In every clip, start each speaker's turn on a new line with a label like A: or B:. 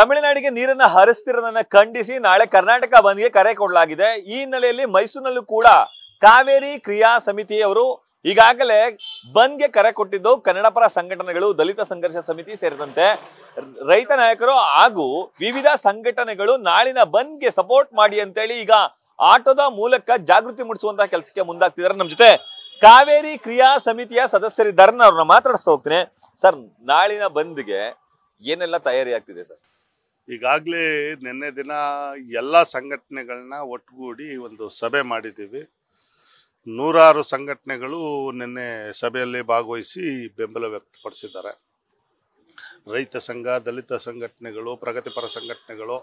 A: ತಮಿಳುನಾಡಿಗೆ ನೀರನ್ನ ಹರಿಸ್ತಿರೋದನ್ನ ಖಂಡಿಸಿ ನಾಳೆ ಕರ್ನಾಟಕ ಬಂದ್ಗೆ ಕರೆ ಕೊಡಲಾಗಿದೆ ಈ ಹಿನ್ನೆಲೆಯಲ್ಲಿ ಮೈಸೂರಿನಲ್ಲೂ ಕೂಡ ಕಾವೇರಿ ಕ್ರಿಯಾ ಸಮಿತಿಯವರು ಈಗಾಗಲೇ ಬಂದ್ಗೆ ಕರೆ ಕೊಟ್ಟಿದ್ದು ಕನ್ನಡಪರ ಸಂಘಟನೆಗಳು ದಲಿತ ಸಂಘರ್ಷ ಸಮಿತಿ ಸೇರಿದಂತೆ ರೈತ ನಾಯಕರು ಹಾಗೂ ವಿವಿಧ ಸಂಘಟನೆಗಳು ನಾಳಿನ ಬಂದ್ಗೆ ಸಪೋರ್ಟ್ ಮಾಡಿ ಅಂತೇಳಿ ಈಗ ಆಟೋದ ಮೂಲಕ ಜಾಗೃತಿ ಮೂಡಿಸುವಂತಹ ಕೆಲಸಕ್ಕೆ ಮುಂದಾಗ್ತಿದ್ದಾರೆ ನಮ್ಮ ಜೊತೆ ಕಾವೇರಿ ಕ್ರಿಯಾ ಸಮಿತಿಯ ಸದಸ್ಯರಿದ್ದಾರೆ ಅವ್ರನ್ನ ಮಾತಾಡಿಸ್ತಾ ಹೋಗ್ತೀನಿ ಸರ್ ನಾಳಿನ ಬಂದ್ಗೆ ಏನೆಲ್ಲ ತಯಾರಿ ಆಗ್ತಿದೆ
B: ಸರ್ ಈಗಾಗಲೇ ನಿನ್ನೆ ದಿನ ಎಲ್ಲ ಸಂಘಟನೆಗಳನ್ನ ಒಟ್ಟುಗೂಡಿ ಒಂದು ಸಭೆ ಮಾಡಿದ್ದೀವಿ ನೂರಾರು ಸಂಘಟನೆಗಳು ನಿನ್ನೆ ಸಭೆಯಲ್ಲಿ ಭಾಗವಹಿಸಿ ಬೆಂಬಲ ವ್ಯಕ್ತಪಡಿಸಿದ್ದಾರೆ ರೈತ ಸಂಘ ದಲಿತ ಸಂಘಟನೆಗಳು ಪ್ರಗತಿಪರ ಸಂಘಟನೆಗಳು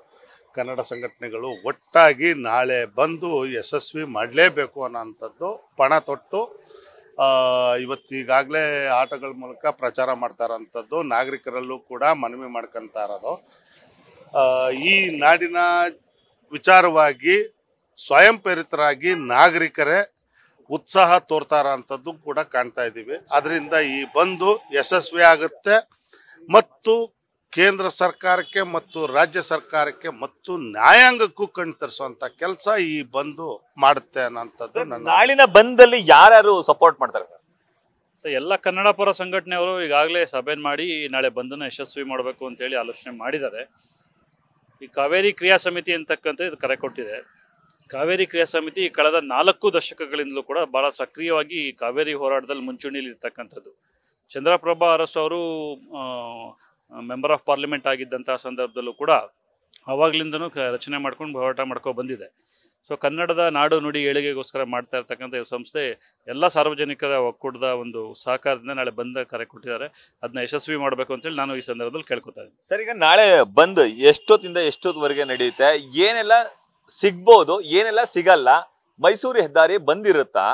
B: ಕನ್ನಡ ಸಂಘಟನೆಗಳು ಒಟ್ಟಾಗಿ ನಾಳೆ ಬಂದು ಯಶಸ್ವಿ ಮಾಡಲೇಬೇಕು ಅನ್ನೋಂಥದ್ದು ಪಣ ತೊಟ್ಟು ಇವತ್ತೀಗಾಗಲೇ ಆಟಗಳ ಮೂಲಕ ಪ್ರಚಾರ ಮಾಡ್ತಾರಂಥದ್ದು ನಾಗರಿಕರಲ್ಲೂ ಕೂಡ ಮನವಿ ಮಾಡ್ಕೊತಾ ಇರೋದು ಈ ನಾಡಿನ ವಿಚಾರವಾಗಿ ಸ್ವಯಂ ಪ್ರೇರಿತರಾಗಿ ನಾಗರಿಕರೇ ಉತ್ಸಾಹ ತೋರ್ತಾರ ಅಂತದ್ದು ಕೂಡ ಕಾಣ್ತಾ ಇದ್ದೀವಿ ಅದರಿಂದ ಈ ಬಂದು ಯಶಸ್ವಿ ಆಗುತ್ತೆ ಮತ್ತು ಕೇಂದ್ರ ಸರ್ಕಾರಕ್ಕೆ ಮತ್ತು ರಾಜ್ಯ ಸರ್ಕಾರಕ್ಕೆ ಮತ್ತು ನ್ಯಾಯಾಂಗಕ್ಕೂ ಕಣ್ತರಿಸುವಂತ ಕೆಲಸ ಈ ಬಂದು ಮಾಡುತ್ತೆ ಅನ್ನೋಂಥದ್ದು
A: ನಾಳಿನ ಬಂದಲ್ಲಿ ಯಾರ್ಯಾರು ಸಪೋರ್ಟ್ ಮಾಡ್ತಾರೆ
B: ಸರ್
C: ಎಲ್ಲ ಕನ್ನಡ ಪರ ಸಂಘಟನೆಯವರು ಈಗಾಗಲೇ ಸಭೆ ಮಾಡಿ ನಾಳೆ ಬಂದನ್ನು ಯಶಸ್ವಿ ಮಾಡಬೇಕು ಅಂತೇಳಿ ಆಲೋಚನೆ ಮಾಡಿದ್ದಾರೆ ಈ ಕಾವೇರಿ ಕ್ರಿಯಾ ಸಮಿತಿ ಅಂತಕ್ಕಂಥ ಇದು ಕರೆ ಕೊಟ್ಟಿದೆ ಕಾವೇರಿ ಕ್ರಿಯಾ ಸಮಿತಿ ಕಳೆದ ನಾಲ್ಕು ದಶಕಗಳಿಂದಲೂ ಕೂಡ ಭಾಳ ಸಕ್ರಿಯವಾಗಿ ಈ ಕಾವೇರಿ ಹೋರಾಟದಲ್ಲಿ ಮುಂಚೂಣಿಯಲ್ಲಿ ಇರ್ತಕ್ಕಂಥದ್ದು ಚಂದ್ರಪ್ರಭಾ ಅರಸ್ ಅವರು ಮೆಂಬರ್ ಆಫ್ ಪಾರ್ಲಿಮೆಂಟ್ ಆಗಿದ್ದಂಥ ಸಂದರ್ಭದಲ್ಲೂ ಕೂಡ ಕ ರಚನೆ ಮಾಡ್ಕೊಂಡು ಹೋರಾಟ ಮಾಡ್ಕೊ ಬಂದಿದೆ ಸೊ ಕನ್ನಡದ ನಾಡು ನುಡಿ ಏಳಿಗೆಗೋಸ್ಕರ ಮಾಡ್ತಾ ಇರ್ತಕ್ಕಂಥ ಸಂಸ್ಥೆ ಎಲ್ಲ ಸಾರ್ವಜನಿಕರ ಒಕ್ಕೂಟದ ಒಂದು ಸಹಕಾರದಿಂದ ನಾಳೆ ಬಂದ್ ಕರೆ ಕೊಟ್ಟಿದ್ದಾರೆ ಅದನ್ನ ಯಶಸ್ವಿ ಮಾಡಬೇಕು ಅಂತೇಳಿ ನಾನು ಈ ಸಂದರ್ಭದಲ್ಲಿ ಕೇಳ್ಕೊತಾ ಇದ್ದೀನಿ
A: ಸರ್ ಈಗ ನಾಳೆ ಬಂದ್ ಎಷ್ಟೊತ್ತಿಂದ ಎಷ್ಟೊತ್ತವರೆಗೆ ನಡೆಯುತ್ತೆ ಏನೆಲ್ಲ ಸಿಗ್ಬೋದು ಏನೆಲ್ಲ ಸಿಗಲ್ಲ ಮೈಸೂರು ಹೆದ್ದಾರಿ ಬಂದಿರುತ್ತಾ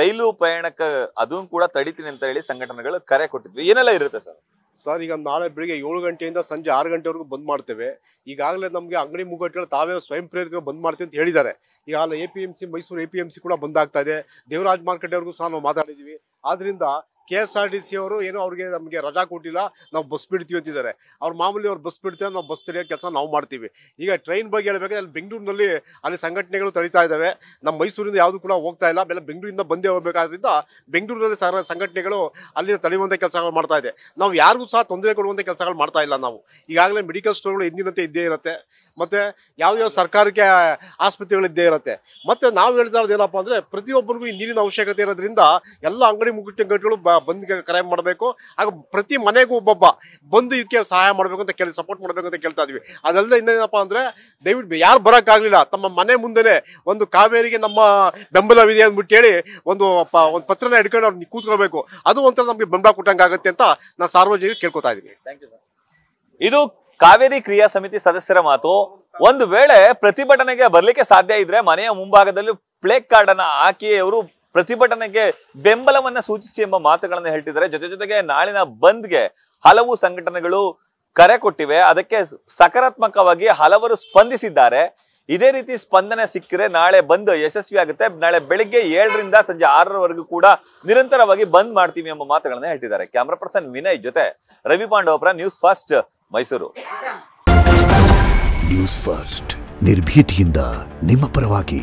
A: ರೈಲು ಪ್ರಯಾಣಕ್ಕೆ ಅದೂ ಕೂಡ ತಡಿತೀನಿ ಅಂತ ಹೇಳಿ
D: ಸಂಘಟನೆಗಳು ಕರೆ ಕೊಟ್ಟಿದ್ವಿ ಏನೆಲ್ಲ ಇರುತ್ತೆ ಸರ್ ಸರ್ ಈಗ ನಾಳೆ ಬೆಳಿಗ್ಗೆ ಏಳು ಗಂಟೆಯಿಂದ ಸಂಜೆ ಆರು ಗಂಟೆವರೆಗೂ ಬಂದ್ ಮಾಡ್ತೇವೆ ಈಗಾಗಲೇ ನಮಗೆ ಅಂಗಡಿ ಮುಗ್ಗಟ್ಟುಗಳು ತಾವೇ ಸ್ವಯಂ ಪ್ರೇರಿತ ಬಂದ್ ಮಾಡ್ತೀವಿ ಅಂತ ಹೇಳಿದ್ದಾರೆ ಈಗ A P M C Mysuru A P M C ಕೂಡ ಬಂದ್ ಆಗ್ತಾ ಇದೆ ದೇವರಾಜ್ ಅವ್ರಿಗೂ ಸಹ ನಾವು ಮಾತಾಡಿದ್ದೀವಿ ಆದ್ರಿಂದ K S R T C ಅವರು ಏನು ಅವ್ರಿಗೆ ನಮಗೆ ರಜಾ ಕೊಟ್ಟಿಲ್ಲ ನಾವು ಬಸ್ ಬಿಡ್ತೀವಿ ಅಂತಿದ್ದಾರೆ ಅವ್ರು ಮಾಮೂಲಿ ಅವ್ರು ಬಸ್ ಬಿಡ್ತೀವಿ ನಾವು ಬಸ್ ತಡೆಯೋ ಕೆಲಸ ನಾವು ಮಾಡ್ತೀವಿ ಈಗ ಟ್ರೈನ್ ಬಗ್ಗೆ ಹೇಳಬೇಕಾದ್ರೆ ಅಲ್ಲಿ ಬೆಂಗಳೂರಿನಲ್ಲಿ ಅಲ್ಲಿ ಸಂಘಟನೆಗಳು ತಡಿತಾ ಇದ್ದಾವೆ ನಮ್ಮ ಮೈಸೂರಿಂದ ಯಾವುದು ಕೂಡ ಹೋಗ್ತಾ ಇಲ್ಲ ಆಮೇಲೆ ಬೆಂಗಳೂರಿಂದ ಬಂದೇ ಹೋಗಬೇಕಾದ್ರಿಂದ ಬೆಂಗಳೂರಿನಲ್ಲಿ ಸರ ಸಂಘಟನೆಗಳು ಅಲ್ಲಿ ತಡೆಯುವಂಥ ಕೆಲಸಗಳು ಮಾಡ್ತಾ ಇದೆ ನಾವು ಯಾರಿಗೂ ಸಹ ತೊಂದರೆ ಕೊಡುವಂಥ ಕೆಲಸಗಳು ಮಾಡ್ತಾ ಇಲ್ಲ ನಾವು ಈಗಾಗಲೇ ಮೆಡಿಕಲ್ ಸ್ಟೋರ್ಗಳು ಎಂದಿನಂತೆ ಇದ್ದೇ ಇರುತ್ತೆ ಮತ್ತು ಯಾವ ಸರ್ಕಾರಕ್ಕೆ ಆಸ್ಪತ್ರೆಗಳು ಇದ್ದೇ ಇರುತ್ತೆ ಮತ್ತು ನಾವು ಹೇಳ್ತಾ ಇರೋದು ಏನಪ್ಪ ಅಂದರೆ ಪ್ರತಿಯೊಬ್ಬರಿಗೂ ಈ ನೀರಿನ ಅವಶ್ಯಕತೆ ಇರೋದ್ರಿಂದ ಎಲ್ಲ ಅಂಗಡಿ ಗಂಟೆಗಳು ಅಂಗಡಿಗಳು ಬಂದ್ಗೆ ಕರೆ ಮಾಡಬೇಕು ಹಾಗೂ ಪ್ರತಿ ಮನೆಗೂ ಒಬ್ಬೊಬ್ಬ ಬಂದು ಇದಕ್ಕೆ ಸಹಾಯ ಮಾಡಬೇಕು ಅಂತ ಕೇಳಿ ಸಪೋರ್ಟ್ ಮಾಡಬೇಕು ಅಂತ ಕೇಳ್ತಾ ಇದ್ವಿ ಅದಲ್ಲದೆ ಇನ್ನೇನಪ್ಪ ಅಂದರೆ ದಯವಿಟ್ಟು ಯಾರು ಬರೋಕ್ಕಾಗಲಿಲ್ಲ ತಮ್ಮ ಮನೆ ಮುಂದೆನೆ ಒಂದು ಕಾವೇರಿಗೆ ನಮ್ಮ ಬೆಂಬಲವಿದೆ ಅಂದ್ಬಿಟ್ಟು ಹೇಳಿ ಒಂದು ಒಂದು ಪತ್ರನ ಹಿಡ್ಕೊಂಡು ಅವ್ರು ಕೂತ್ಕೋಬೇಕು ಅದು ಒಂಥರ ನಮಗೆ ಬೆಂಬಲ ಕೊಟ್ಟಂಗೆ ಆಗುತ್ತೆ ಅಂತ ನಾನು ಸಾರ್ವಜನಿಕ ಕೇಳ್ಕೊತಾ ಇದ್ದೀನಿ ಇದು ಕಾವೇರಿ
A: ಕ್ರಿಯಾ ಸಮಿತಿ ಸದಸ್ಯರ ಮಾತು ಒಂದು ವೇಳೆ ಪ್ರತಿಭಟನೆಗೆ ಬರ್ಲಿಕ್ಕೆ ಸಾಧ್ಯ ಇದ್ರೆ ಮನೆಯ ಮುಂಭಾಗದಲ್ಲಿ ಪ್ಲೇ ಕಾರ್ಡ್ ಅನ್ನ ಹಾಕಿ ಅವರು ಪ್ರತಿಭಟನೆಗೆ ಬೆಂಬಲವನ್ನ ಸೂಚಿಸಿ ಎಂಬ ಮಾತುಗಳನ್ನು ಹೇಳ್ತಿದ್ದಾರೆ ಜೊತೆ ಜೊತೆಗೆ ನಾಳಿನ ಬಂದ್ಗೆ ಹಲವು ಸಂಘಟನೆಗಳು ಕರೆ ಕೊಟ್ಟಿವೆ ಅದಕ್ಕೆ ಸಕಾರಾತ್ಮಕವಾಗಿ ಹಲವರು ಸ್ಪಂದಿಸಿದ್ದಾರೆ ಇದೇ ರೀತಿ ಸ್ಪಂದನೆ ಸಿಕ್ಕರೆ ನಾಳೆ ಬಂದ್ ಯಶಸ್ವಿ ಆಗುತ್ತೆ ನಾಳೆ ಬೆಳಿಗ್ಗೆ ಏಳರಿಂದ ಸಂಜೆ ಆರರವರೆಗೂ ಕೂಡ ನಿರಂತರವಾಗಿ ಬಂದ್ ಮಾಡ್ತೀವಿ ಎಂಬ ಮಾತುಗಳನ್ನ ಹೇಳ್ತಿದ್ದಾರೆ ಕ್ಯಾಮ್ರಾ ಪರ್ಸನ್ ವಿನಯ್ ಜೊತೆ Ravi Pandavapura news first Mysuru
D: news first ನಿರ್ಭೀತಿಯಿಂದ ನಿಮ್ಮ ಪರವಾಗಿ